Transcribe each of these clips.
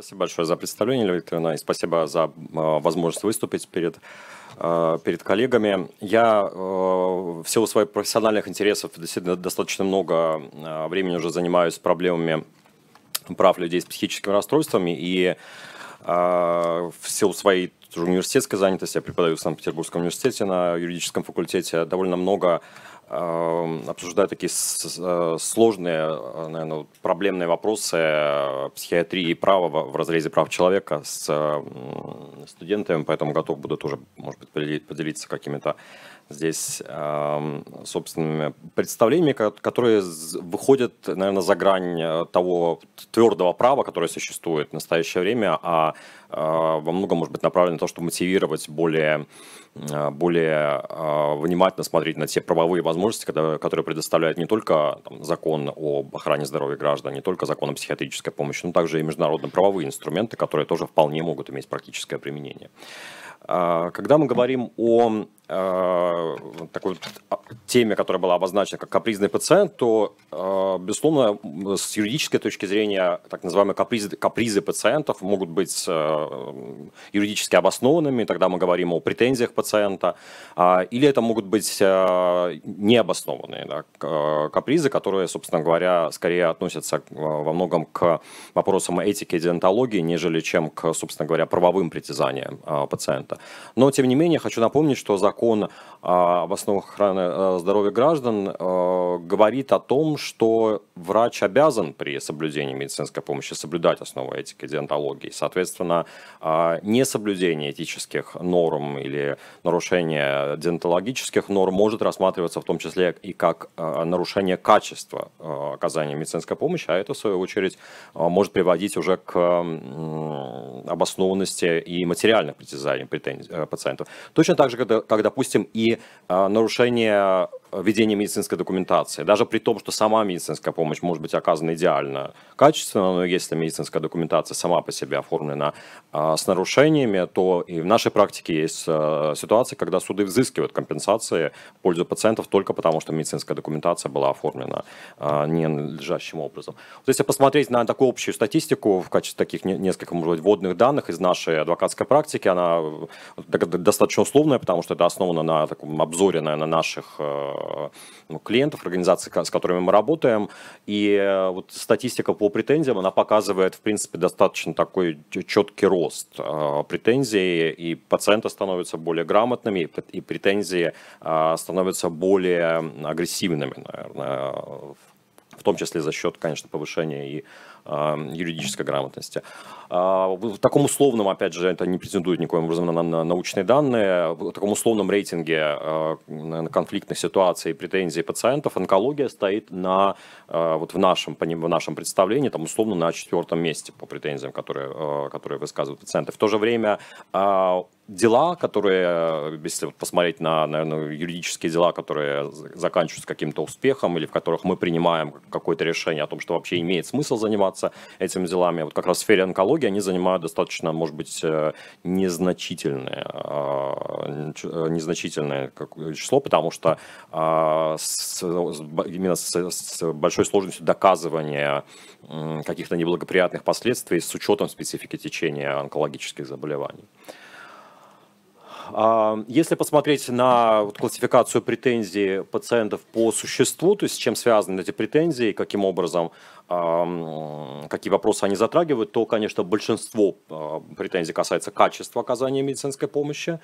Спасибо большое за представление, Лилия Викторовна, и спасибо за а, возможность выступить перед, а, перед коллегами. Я а, в силу своих профессиональных интересов действительно достаточно много времени уже занимаюсь проблемами прав людей с психическими расстройствами, и в силу своей университетской занятости, я преподаю в Санкт-Петербургском университете на юридическом факультете, довольно много Эм, обсуждаю такие э, сложные, э, наверное, проблемные вопросы э, психиатрии и права в разрезе прав человека с студентами, поэтому готов буду тоже, может быть, поделиться какими-то здесь э, собственными представлениями, которые выходят, наверное, за грань э, того твердого права, которое существует в настоящее время, а э, во многом, может быть, направлено на то, чтобы мотивировать более э, более а, внимательно смотреть на те правовые возможности, которые предоставляет не только там, закон об охране здоровья граждан, не только закон о психиатрической помощи, но также и международно-правовые инструменты, которые тоже вполне могут иметь практическое применение. А, когда мы говорим о Э, такой а, теме, которая была обозначена как капризный пациент, то, э, безусловно, с юридической точки зрения так называемые капризы, капризы пациентов могут быть э, юридически обоснованными, тогда мы говорим о претензиях пациента, а, или это могут быть необоснованные да, капризы, которые, собственно говоря, скорее относятся во многом к вопросам этики и диантологии, нежели чем к, собственно говоря, правовым притязаниям пациента. Но, тем не менее, хочу напомнить, что закон закон об а, основах охраны а, здоровья граждан а, говорит о том, что врач обязан при соблюдении медицинской помощи соблюдать основы этики диантологии. Соответственно, а, несоблюдение этических норм или нарушение диантологических норм может рассматриваться в том числе и как а, нарушение качества а, оказания медицинской помощи, а это, в свою очередь, может приводить уже к обоснованности и материальных притязаний э, пациентов. Точно так же, как, как допустим, и нарушение ведения медицинской документации. Даже при том, что сама медицинская помощь помощь может быть оказана идеально качественно, но если медицинская документация сама по себе оформлена а, с нарушениями, то и в нашей практике есть а, ситуации, когда суды взыскивают компенсации в пользу пациентов только потому, что медицинская документация была оформлена а, ненадлежащим образом. Вот если посмотреть на такую общую статистику в качестве таких нескольких, может быть, вводных данных из нашей адвокатской практики, она достаточно условная, потому что это основано на таком обзоре, наверное, наших а, ну, клиентов, организаций, с которыми мы работаем, и э, вот статистика по претензиям, она показывает, в принципе, достаточно такой четкий рост э, претензий, и пациенты становятся более грамотными, и претензии э, становятся более агрессивными, наверное, в том числе за счет, конечно, повышения и а, юридической грамотности. А, в таком условном, опять же, это не претендует никоим образом на, научные данные, в таком условном рейтинге а, конфликтных ситуаций и претензий пациентов онкология стоит на, вот в нашем, в нашем представлении, там условно на четвертом месте по претензиям, которые, которые высказывают пациенты. В то же время дела, которые, если вот посмотреть на, наверное, юридические дела, которые заканчиваются каким-то успехом или в которых мы принимаем какое-то решение о том, что вообще имеет смысл заниматься этими делами, вот как раз в сфере онкологии они занимают достаточно, может быть, э, незначительное, э, незначительное число, потому что э, именно с, с большой сложностью доказывания каких-то неблагоприятных последствий с учетом специфики течения онкологических заболеваний. А, если посмотреть на классификацию претензий пациентов по существу, то есть с чем связаны эти претензии, каким образом, какие вопросы они затрагивают, то, конечно, большинство а, претензий касается качества оказания медицинской помощи.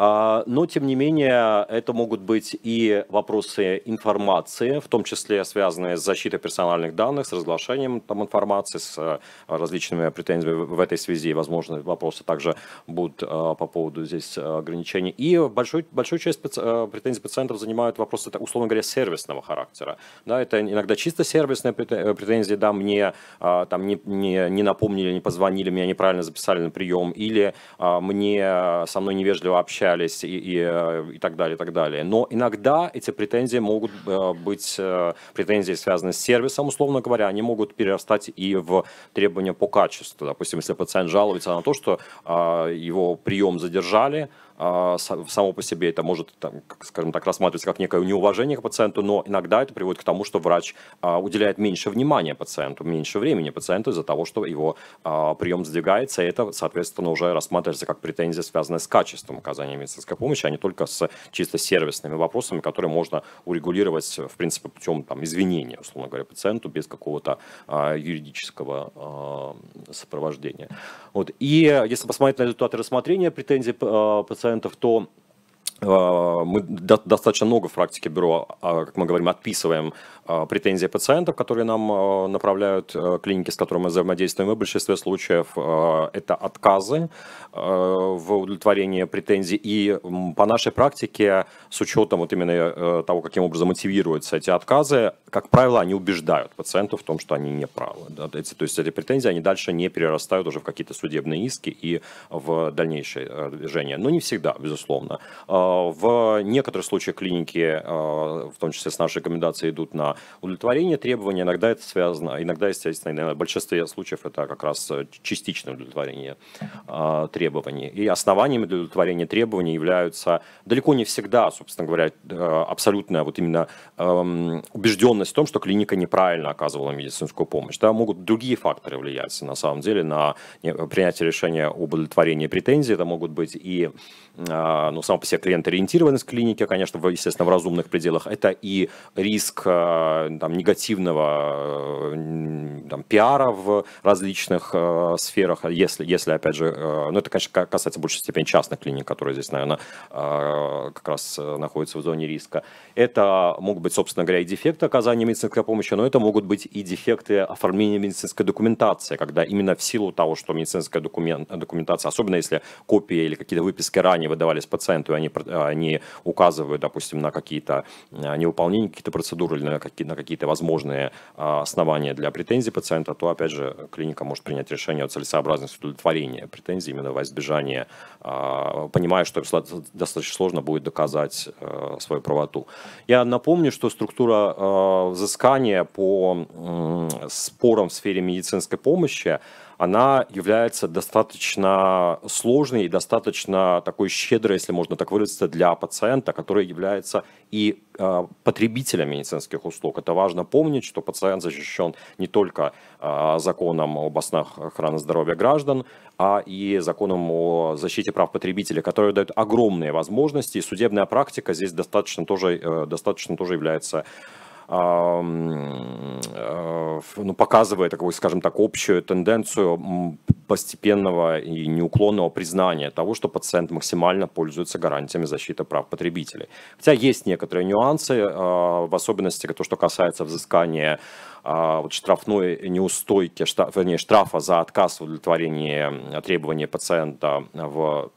А, но, тем не менее, это могут быть и вопросы информации, в том числе связанные с защитой персональных данных, с разглашением там, информации, с э, различными претензиями в этой связи. Возможно, вопросы также будут э, по поводу здесь э, ограничений. И большую, большую часть претензий пациентов занимают вопросы, условно говоря, сервисного характера. Да, это иногда чисто сервисные претензии, да, мне там не, не, не напомнили, не позвонили, меня неправильно записали на прием, или мне со мной невежливо общались, обращались и, и, э, и так далее, и так далее. Но иногда эти претензии могут э, быть, э, претензии связаны с сервисом, условно говоря, они могут перерастать и в требования по качеству. Допустим, если пациент жалуется на то, что а, его прием задержали, а, само по себе это может, там, скажем так, рассматриваться как некое неуважение к пациенту, но иногда это приводит к тому, что врач а, уделяет меньше внимания пациенту, меньше времени пациенту из-за того, что его а, прием сдвигается, и это, соответственно, уже рассматривается как претензия, связанная с качеством оказания медицинской помощи, а не только с чисто сервисными вопросами, которые можно урегулировать, в принципе, путем там, извинения, условно говоря, пациенту без какого-то юридического сопровождения. Вот. И если посмотреть на результаты рассмотрения претензий пациента, 100%, то а, мы достаточно много в практике бюро, а, как мы говорим, отписываем а, претензии пациентов, которые нам направляют клиники, с которыми мы взаимодействуем. И в большинстве случаев это отказы в удовлетворении претензий. И по нашей практике, с учетом вот именно э, того, каким образом мотивируются эти отказы, как правило, они убеждают пациентов в том, что они не правы. то есть эти претензии, они дальше не перерастают уже в какие-то судебные иски и в дальнейшее э, движение. Но не всегда, безусловно. А, в некоторых случаях клиники, а, в том числе с нашей рекомендацией, идут на удовлетворение требований. Иногда это связано, иногда, естественно, в большинстве случаев это как раз частичное удовлетворение а, требований. И основаниями для удовлетворения требований являются далеко не всегда, собственно говоря, абсолютная вот именно эм, убежденность в том, что клиника неправильно оказывала медицинскую помощь. Да, могут другие факторы влиять, на самом деле, на принятие решения об удовлетворении претензий. Это могут быть и, ну, сам по себе клиент клиент-ориентированность клиники, конечно, в, естественно, в разумных пределах. Это и риск э, там, негативного э, там, пиара в различных э, сферах, если, если опять же, э, ну это, конечно, касается в большей степени частных клиник, которые здесь, наверное, э, как раз э, находятся в зоне риска. Это могут быть, собственно говоря, и дефекты оказания медицинской помощи, но это могут быть и дефекты оформления медицинской документации, когда именно в силу того, что медицинская документ, документация, особенно если копии или какие-то выписки ранее выдавались пациенту, и они Э, они указывают, допустим, на какие-то э, неуполнения, каких то процедур или на какие-то, на какие-то возможные э, основания для претензий пациента, то, опять же, клиника может принять решение о целесообразности удовлетворения претензий именно во избежание, понимая, что достаточно сложно будет доказать свою правоту. Я напомню, что структура взыскания по спорам в сфере медицинской помощи, она является достаточно сложной и достаточно такой щедрой, если можно так выразиться, для пациента, который является и э, потребителем медицинских услуг. Это важно помнить, что пациент защищен не только э, законом об основах охраны здоровья граждан, а и законом о защите прав потребителей, которые дают огромные возможности. И судебная практика здесь достаточно тоже, э, достаточно тоже является Э, ну, показывая такую, скажем так, общую тенденцию постепенного и неуклонного признания того, что пациент максимально пользуется гарантиями защиты прав потребителей. Хотя есть некоторые нюансы, э, в особенности то, что касается взыскания э, штрафной неустойки, штраф, вернее, штрафа за отказ в удовлетворении требований пациента в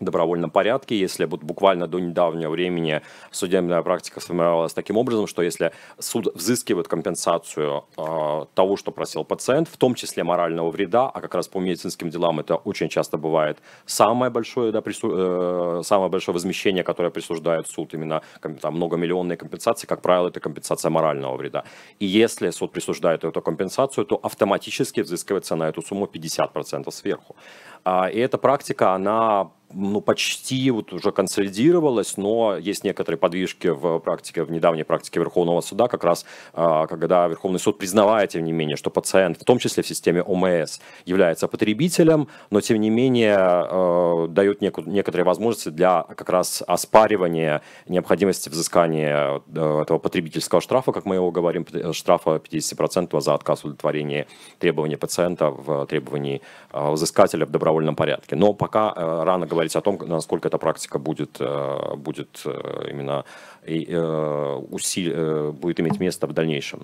добровольном порядке, если вот буквально до недавнего времени судебная практика сформировалась таким образом, что если суд взыскивает компенсацию э, того, что просил пациент, в том числе морального вреда, а как раз по медицинским делам это очень часто бывает самое большое, да, прису... э, самое большое возмещение, которое присуждает суд, именно там, многомиллионные компенсации, как правило, это компенсация морального вреда. И если суд присуждает эту компенсацию, то автоматически взыскивается на эту сумму 50% сверху. А, и эта практика, она ну, почти вот уже консолидировалось, но есть некоторые подвижки в практике, в недавней практике Верховного суда, как раз а, когда Верховный суд признавает, тем не менее, что пациент, в том числе в системе ОМС, является потребителем, но тем не менее а, дает некоторые возможности для как раз оспаривания необходимости взыскания э, этого потребительского штрафа, как мы его говорим, штрафа 50% за отказ удовлетворения требований пациента в требовании а, взыскателя в добровольном порядке. Но пока э, рано говорить говорить о том, насколько эта практика будет, э, будет э, именно э, усили, будет иметь место в дальнейшем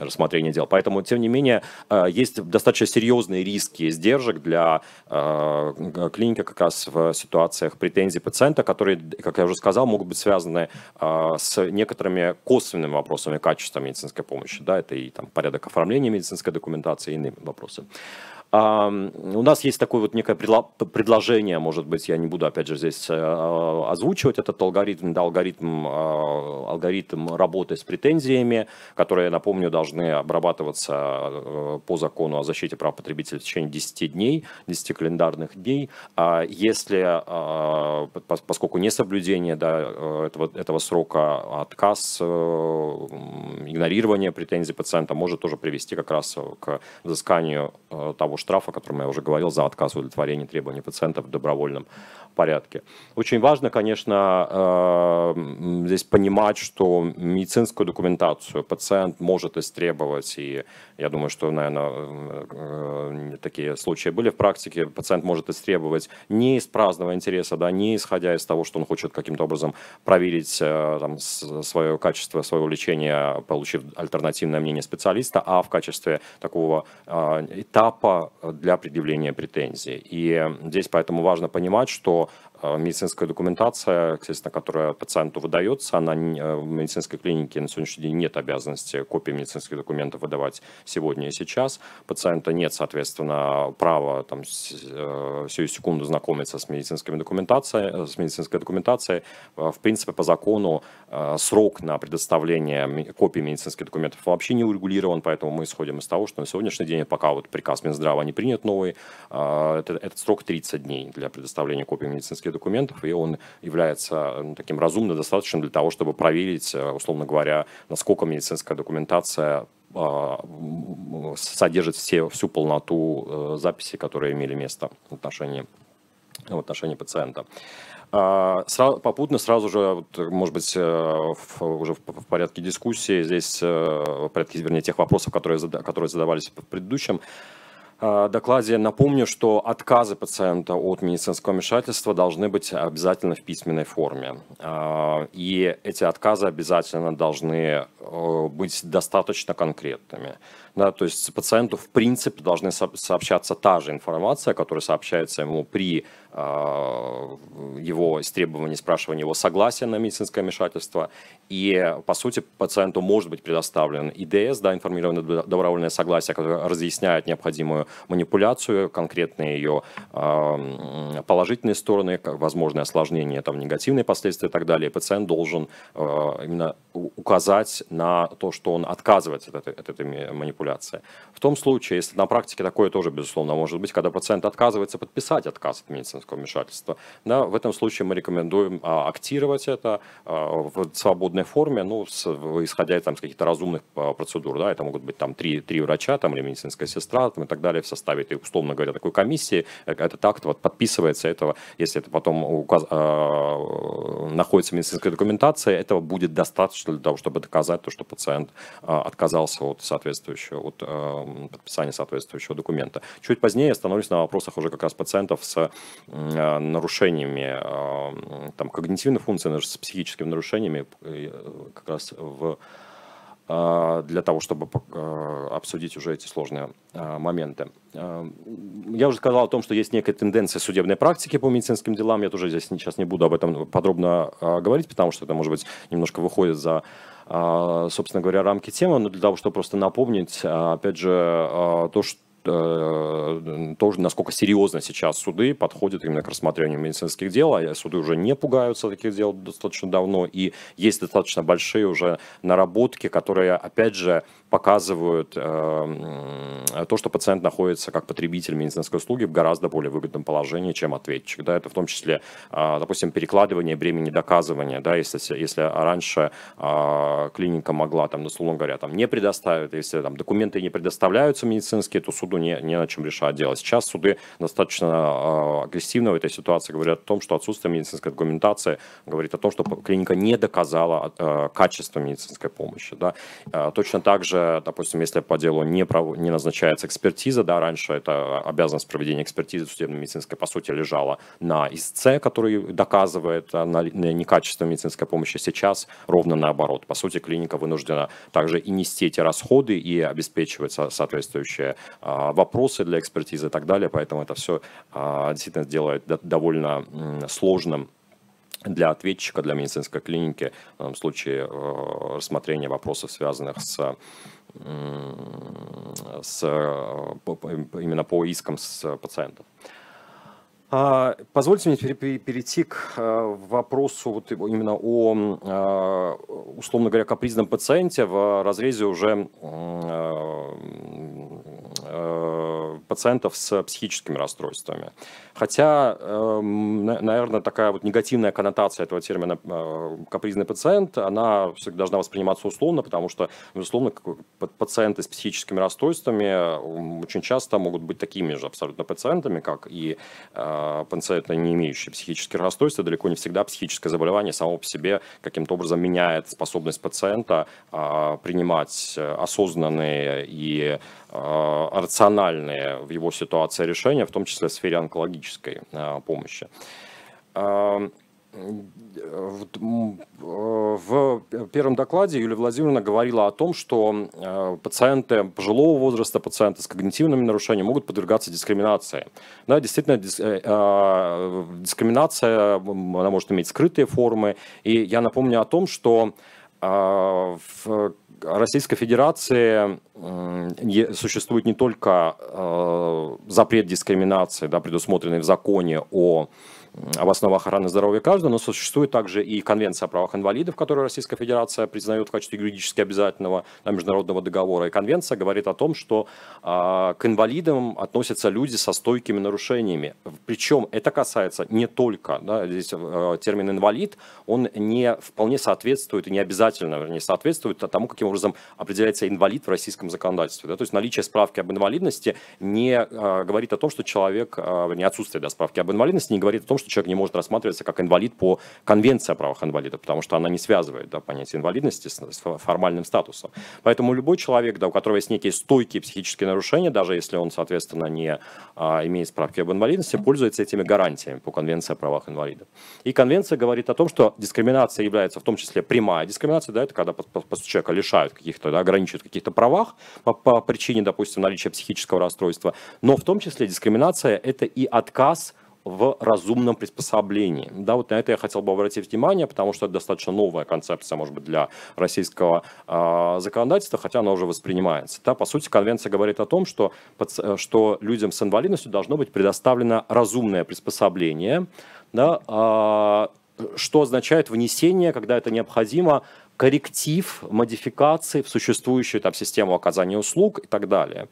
рассмотрение дел. Поэтому, тем не менее, есть достаточно серьезные риски и издержек для клиники как раз в ситуациях претензий пациента, которые, как я уже сказал, могут быть связаны с некоторыми косвенными вопросами качества медицинской помощи. Да, это и там, порядок оформления медицинской документации и иные вопросы. А, у нас есть такое вот некое предложение, может быть, я не буду, опять же, здесь э, озвучивать этот алгоритм, да, алгоритм, э, алгоритм работы с претензиями, которые, напомню, должны обрабатываться э, по закону о защите прав потребителей в течение 10 дней, 10 календарных дней. А если, поскольку несоблюдение да, этого, этого срока, отказ, игнорирование претензий пациента может тоже привести как раз к взысканию того, штрафа, о котором я уже говорил, за отказ удовлетворения требований пациента в добровольном порядке. Очень важно, конечно, э, здесь понимать, что медицинскую документацию пациент может истребовать, и я думаю, что, наверное, э, э, такие случаи были в практике, пациент может истребовать не из праздного интереса, да, не исходя из того, что он хочет каким-то образом проверить там, свое качество своего лечения, получив альтернативное мнение специалиста, а в качестве такого этапа для предъявления претензий. И здесь поэтому важно понимать, что э, медицинская документация, естественно, которая пациенту выдается, она э, в медицинской клинике на сегодняшний день нет обязанности копии медицинских документов выдавать сегодня и сейчас. Пациента нет, соответственно, права там э, всю секунду знакомиться с медицинской документацией, с медицинской документацией. В принципе, по закону срок на предоставление копии медицинских документов вообще не урегулирован, поэтому мы исходим из того, что на сегодняшний день пока вот приказ Минздрава основании принят новый, а, этот, этот срок 30 дней для предоставления копий медицинских документов, и он является ну, таким разумно достаточным для того, чтобы проверить, э, условно говоря, насколько медицинская документация а, содержит все, всю полноту э, записей, которые имели место в отношении, в отношении пациента. А, сразу, попутно сразу же, может быть, э, в, уже в порядке дискуссии, здесь в порядке, вернее, тех вопросов, которые, которые задавались в предыдущем, Э, докладе напомню, что отказы пациента от медицинского вмешательства должны быть обязательно в письменной форме. Э, и эти отказы обязательно должны э, быть достаточно конкретными. Да, то есть пациенту, в принципе, должны сообщаться та же информация, которая сообщается ему при э, его истребовании, спрашивании его согласия на медицинское вмешательство. И, по сути, пациенту может быть предоставлен ИДС, да, информированное добровольное согласие, которое разъясняет необходимую манипуляцию, конкретные ее э, положительные стороны, возможные осложнения, там, негативные последствия и так далее. И пациент должен э, именно указать на то, что он отказывается от этой, от этой манипуляции манипуляция. В том случае, если на практике такое тоже, безусловно, может быть, когда пациент отказывается подписать отказ от медицинского вмешательства, да, в этом случае мы рекомендуем а, актировать это а, в свободной форме, ну, с, исходя там, из каких-то разумных а, процедур. Да, это могут быть там три, три врача там, или медицинская сестра там, и так далее в составе, этой условно говоря, такой комиссии. Э, этот акт вот, подписывается этого, если это потом указ, а, находится в медицинской документации, этого будет достаточно для того, чтобы доказать то, что пациент а, отказался от соответствующего помощью от эм, подписания соответствующего документа. Чуть позднее я на вопросах уже как раз пациентов с э, нарушениями эм, там, когнитивной функции, даже с психическими нарушениями, э, как раз в э, для того, чтобы обсудить уже эти сложные моменты. Эм, я уже сказал о том, что есть некая тенденция судебной практики по медицинским делам. Я тоже здесь сейчас не буду об этом подробно говорить, потому что это, может быть, немножко выходит за а, собственно говоря, рамки темы, но ну, для того, чтобы просто напомнить, а, опять же, а, то, что Э, тоже, насколько серьезно сейчас суды подходят именно к рассмотрению медицинских дел, а суды уже не пугаются таких дел достаточно давно, и есть достаточно большие уже наработки, которые, опять же, показывают э, то, что пациент находится как потребитель медицинской услуги в гораздо более выгодном положении, чем ответчик. Да, это в том числе, э, допустим, перекладывание бремени доказывания. Да, если, если раньше э, клиника могла, там, условно говоря, там, не предоставить, если там, документы не предоставляются медицинские, то суд суду не, не на чем решать дело. Сейчас суды достаточно а, агрессивно в этой ситуации говорят о том, что отсутствие медицинской документации говорит о том, что клиника не доказала а, качество медицинской помощи. Да. А, точно так же, допустим, если по делу не, пров... не назначается экспертиза, да, раньше это обязанность проведения экспертизы судебно-медицинской, по сути, лежала на истце, который доказывает на некачество медицинской помощи. Сейчас ровно наоборот. По сути, клиника вынуждена также и нести эти расходы и обеспечивать соответствующие а, вопросы для экспертизы и так далее. Поэтому это все а, действительно делает довольно сложным для ответчика, для медицинской клиники а, в случае э, рассмотрения вопросов, связанных с с, именно по искам с пациентом. Позвольте мне перейти к э, вопросу вот именно о, условно говоря, капризном пациенте в разрезе уже Э, пациентов с психическими расстройствами. Хотя, эм, наверное, такая вот негативная коннотация этого термина э, «капризный пациент», она должна восприниматься условно, потому что, безусловно, пациенты с психическими расстройствами очень часто могут быть такими же абсолютно пациентами, как и э, пациенты, не имеющие психических расстройств. Далеко не всегда психическое заболевание само по себе каким-то образом меняет способность пациента а, принимать осознанные и Э, рациональные в его ситуации решения, в том числе в сфере онкологической э, помощи. Э, в первом докладе Юлия Владимировна говорила о том, что пациенты пожилого возраста, пациенты с когнитивными нарушениями могут подвергаться дискриминации. Да, действительно, дискриминация она может иметь скрытые формы. И я напомню о том, что в Российской Федерации существует не только э, запрет дискриминации, да, предусмотренный в законе о об основах охраны здоровья каждого, но существует также и Конвенция о правах инвалидов, которую Российская Федерация признает в качестве юридически обязательного международного договора. И Конвенция говорит о том, что а, к инвалидам относятся люди со стойкими нарушениями. Причем это касается не только, да, здесь э, термин «инвалид», он не вполне соответствует и не обязательно не соответствует тому, каким образом определяется инвалид в российском законодательстве. Да? То есть наличие справки об инвалидности не а, говорит о том, что человек, а, не отсутствие да, справки об инвалидности не говорит о том, что человек не может рассматриваться как инвалид по конвенции о правах инвалида, потому что она не связывает да, понятие инвалидности с, с формальным статусом. Поэтому любой человек, да, у которого есть некие стойкие психические нарушения, даже если он, соответственно, не а, имеет справки об инвалидности, пользуется этими гарантиями по конвенции о правах инвалида. И конвенция говорит о том, что дискриминация является в том числе прямая дискриминация, да, это когда по, по, человека лишают каких-то, да, ограничивают каких-то правах по, по причине, допустим, наличия психического расстройства, но в том числе дискриминация это и отказ в разумном приспособлении. Да, вот на это я хотел бы обратить внимание, потому что это достаточно новая концепция, может быть, для российского э, законодательства, хотя она уже воспринимается. Да, по сути, конвенция говорит о том, что, что людям с инвалидностью должно быть предоставлено разумное приспособление, да, э, что означает внесение, когда это необходимо, корректив, модификации в существующую там систему оказания услуг и так далее.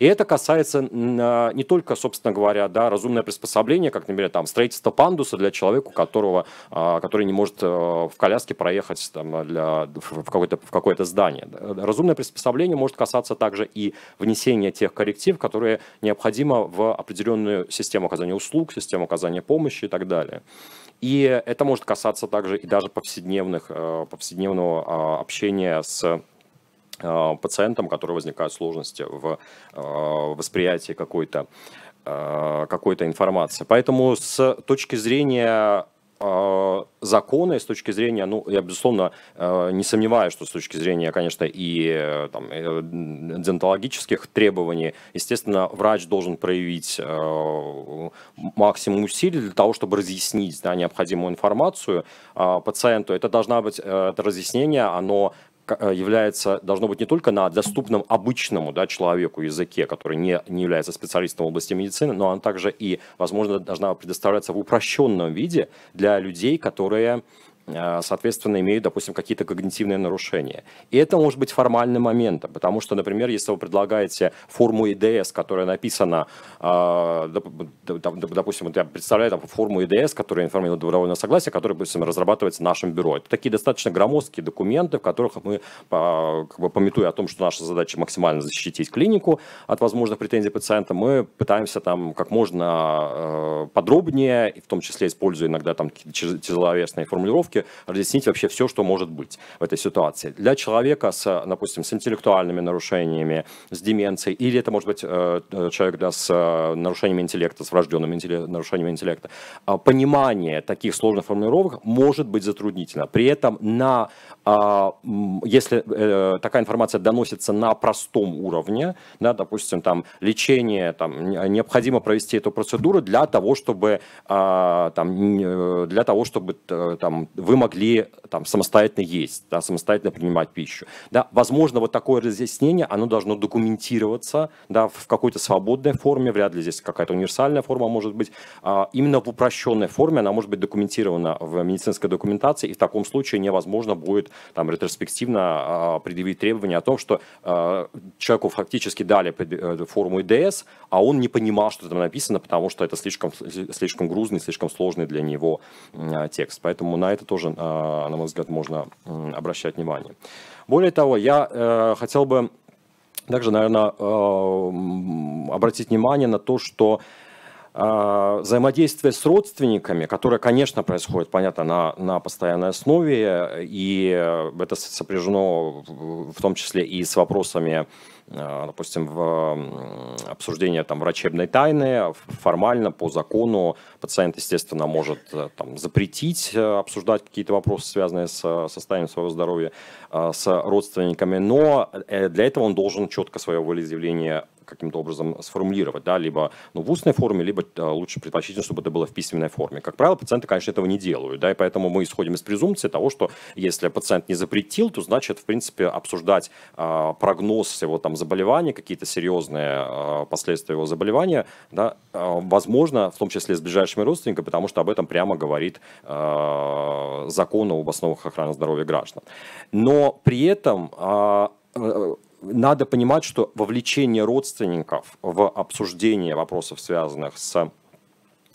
И это касается а, не только, собственно говоря, да, разумное приспособление, как, например, там, строительство пандуса для человека, у которого, а, который не может э, в коляске проехать там, для, в какое-то в какое то здание. Э, разумное приспособление может касаться также и внесения тех корректив, которые необходимо в определенную систему оказания услуг, систему оказания помощи и так далее. И это может касаться также и даже повседневных, э, повседневного а, общения с э, пациентом, у которого возникают сложности в э, восприятии какой-то какой-то информации. Поэтому с точки зрения а, законы с точки зрения, ну, я, безусловно, э, не сомневаюсь, что с точки зрения, конечно, и э, там, э, дентологических требований, естественно, врач должен проявить максимум усилий для того, чтобы разъяснить да, необходимую информацию а, пациенту. Это должна быть, это разъяснение, оно Э, является, должно быть не только на доступном обычному да, человеку языке, который не, не является специалистом в области медицины, но она также и, возможно, должна предоставляться в упрощенном виде для людей, которые а, соответственно, имеют, допустим, какие-то когнитивные нарушения. И это может быть формальным моментом, потому что, например, если вы предлагаете форму ИДС, которая написана, а, допустим, вот я представляю там, форму ИДС, которая информирует добровольное согласие, которая, допустим, разрабатывается нашим бюро. Это такие достаточно громоздкие документы, в которых мы, а, как бы пометуя о том, что наша задача максимально защитить клинику от возможных претензий пациента, мы пытаемся там как можно подробнее, в том числе используя иногда там тяжеловесные формулировки, попытки разъяснить вообще все, что может быть в этой ситуации. Для человека с, допустим, с интеллектуальными нарушениями, с деменцией, или это может быть э, э, человек да, с э, нарушениями интеллекта, с врожденным интеллект, нарушением интеллекта, а понимание таких сложных формулировок может быть затруднительно. При этом на, а, если такая информация доносится на простом уровне, да, допустим, там лечение, там необходимо провести эту процедуру для того, чтобы а, там для того, чтобы там вы могли там, самостоятельно есть, да, самостоятельно принимать пищу. Да. Возможно, вот такое разъяснение, оно должно документироваться да, в какой-то свободной форме, вряд ли здесь какая-то универсальная форма может быть. А именно в упрощенной форме она может быть документирована в медицинской документации, и в таком случае невозможно будет там, ретроспективно а, предъявить требования о том, что а, человеку фактически дали э, форму ИДС, а он не понимал, что там написано, потому что это слишком, слишком грузный, слишком сложный для него текст. Поэтому на это тоже, а, на мой взгляд, можно обращать внимание. Более того, я э, хотел бы также, наверное, э, обратить внимание на то, что а, взаимодействие с родственниками, которое, конечно, происходит, понятно, на, на постоянной основе, и это сопряжено в том числе и с вопросами, а, допустим, в обсуждения там, врачебной тайны. Формально, по закону, пациент, естественно, может э, там, запретить э, обсуждать какие-то вопросы, связанные с э, состоянием своего здоровья, с родственниками, но для этого он должен четко свое волеизъявление каким-то образом сформулировать, да, либо ну, в устной форме, либо а, лучше предпочтительно, ну, чтобы это было в письменной форме. Как правило, пациенты, конечно, этого не делают, да, и поэтому мы исходим из презумпции того, что если пациент не запретил, то значит, в принципе, обсуждать э, прогноз его там заболевания, какие-то серьезные э, последствия его заболевания, да, э, возможно, в том числе с ближайшими родственниками, потому что об этом прямо говорит э, закон об основах охраны здоровья граждан. Но при этом э, надо понимать, что вовлечение родственников в обсуждение вопросов, связанных с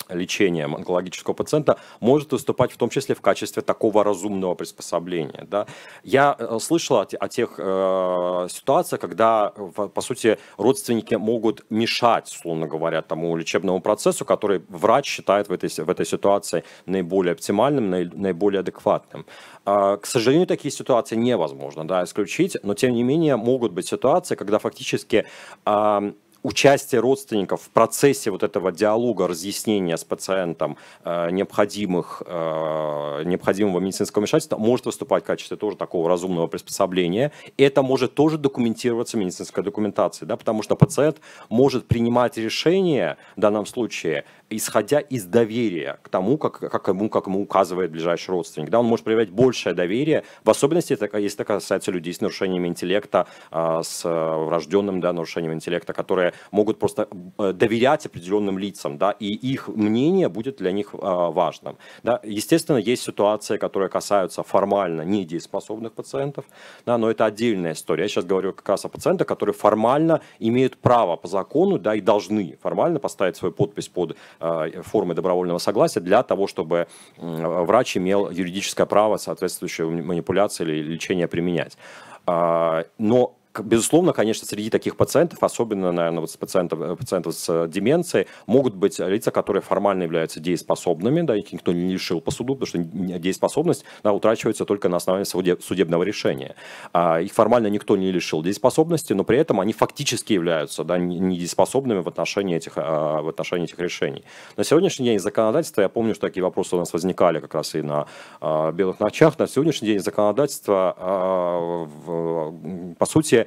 лечением онкологического пациента может выступать в том числе в качестве такого разумного приспособления. Да? Я э, слышал о, о тех э, ситуациях, когда, в, по сути, родственники могут мешать, условно говоря, тому лечебному процессу, который врач считает в этой, в этой ситуации наиболее оптимальным, наиболее адекватным. Э, к сожалению, такие ситуации невозможно да, исключить, но, тем не менее, могут быть ситуации, когда фактически... Э, участие родственников в процессе вот этого диалога, разъяснения с пациентом э, необходимых, э, необходимого медицинского вмешательства может выступать в качестве тоже такого разумного приспособления. Это может тоже документироваться медицинской документацией, да, потому что пациент может принимать решение в данном случае исходя из доверия к тому, как, как, ему, как ему указывает ближайший родственник. Да, он может проявлять большее доверие, в особенности это, если это касается людей с нарушениями интеллекта, а, с э, врожденным да, нарушением интеллекта, которые могут просто э, доверять определенным лицам, да, и их мнение будет для них а, важным. Да. Естественно, есть ситуации, которые касаются формально недееспособных пациентов, да, но это отдельная история. Я сейчас говорю как раз о пациентах, которые формально имеют право по закону да, и должны формально поставить свою подпись под Э, формы добровольного согласия для того, чтобы врач имел юридическое право соответствующую манипуляцию или лечение применять. А, но безусловно, конечно, среди таких пациентов, особенно, наверное, вот с пациентов, э, пациентов с э, деменцией, могут быть лица, которые формально являются дееспособными, да, их никто не лишил по суду, потому что дееспособность да, утрачивается только на основании судебного решения. А их формально никто не лишил дееспособности, но при этом они фактически являются да, недееспособными в отношении, этих, а, в отношении этих решений. На сегодняшний день законодательство, я помню, что такие вопросы у нас возникали как раз и на а, белых ночах, на сегодняшний день законодательство, а, по сути,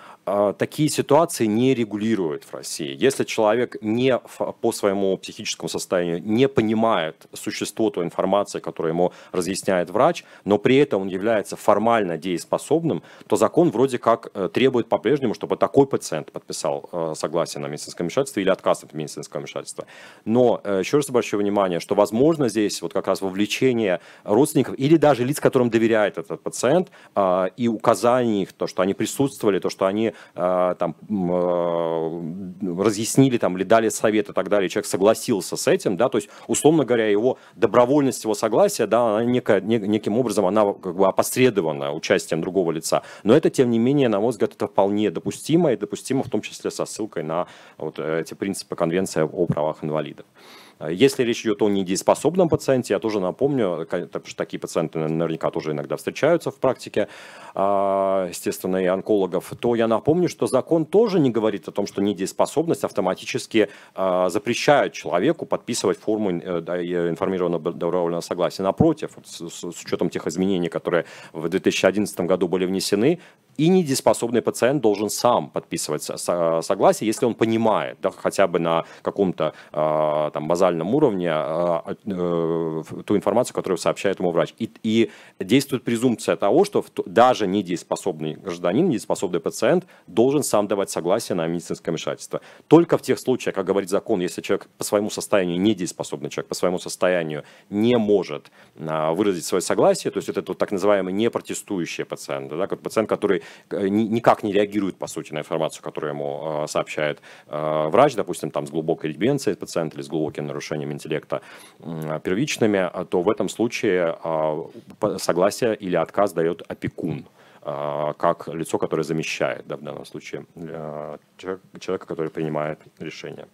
А, такие ситуации не регулируют в России. Если человек не по своему психическому состоянию не понимает существо той информации, которую ему разъясняет врач, но при этом он является формально дееспособным, то закон вроде как э, требует по-прежнему, чтобы такой пациент подписал э, согласие на медицинское вмешательство или отказ от медицинского вмешательства. Но э, еще раз обращаю внимание, что возможно здесь вот как раз вовлечение родственников или даже лиц, которым доверяет этот пациент, а, и указание их, то, что они присутствовали, то, что они Э, там, э, разъяснили там, или дали совет и так далее, человек согласился с этим, да, то есть, условно говоря, его добровольность, его согласия, да, она некая, неким образом, она как бы опосредована участием другого лица. Но это, тем не менее, на мой взгляд, это вполне допустимо, и допустимо в том числе со ссылкой на вот э, эти принципы Конвенции о правах инвалидов. А если речь идет о недееспособном пациенте, я тоже напомню, что такие пациенты наверняка тоже иногда встречаются в практике, а, естественно, и онкологов, то я напомню, что закон тоже не говорит о том, что недееспособность автоматически а, запрещает человеку подписывать форму э, э, информированного добровольного согласия. Напротив, с учетом тех изменений, которые в 2011 году были внесены, и недееспособный пациент должен сам подписывать согласие, если он понимает, да, хотя бы на каком-то э, там базальном уровне а, а, э, э, ту информацию, которую сообщает ему врач. И, и действует презумпция того, что в, даже недееспособный гражданин, недееспособный пациент должен сам давать согласие на медицинское вмешательство. Только в тех случаях, как говорит закон, если человек по своему состоянию, недееспособный человек по своему состоянию не может э, выразить свое согласие, то есть это вот так называемый непротестующий пациент, да, пациент, который Э, никак не реагирует, по сути, на информацию, которую ему э, сообщает э, врач, допустим, там с глубокой регбенцией пациента или с глубоким нарушением интеллекта первичными, то в этом случае согласие или отказ дает опекун как лицо, которое замещает, да, в данном случае, человека, который принимает решение.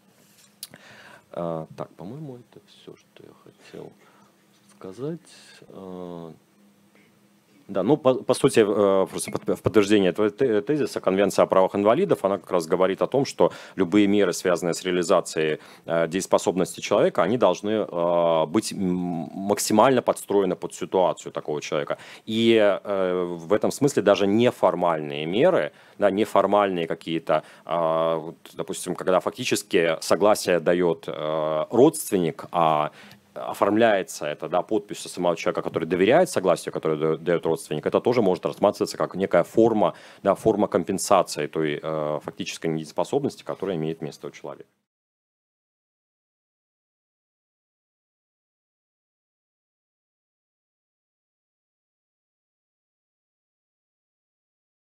Так, по-моему, это все, что я хотел сказать. Да, ну, по, по сути, э, просто в подтверждение этого тезиса, Конвенция о правах инвалидов, она как раз говорит о том, что любые меры, связанные с реализацией э, дееспособности человека, они должны э, быть максимально подстроены под ситуацию такого человека. И в этом смысле даже неформальные меры, да, неформальные какие-то, допустим, когда фактически согласие дает родственник, а оформляется это, да, подпись самого человека, который доверяет согласию, которое дает родственник, это тоже может рассматриваться как некая форма, да, форма компенсации той э, фактической недееспособности, которая имеет место у человека.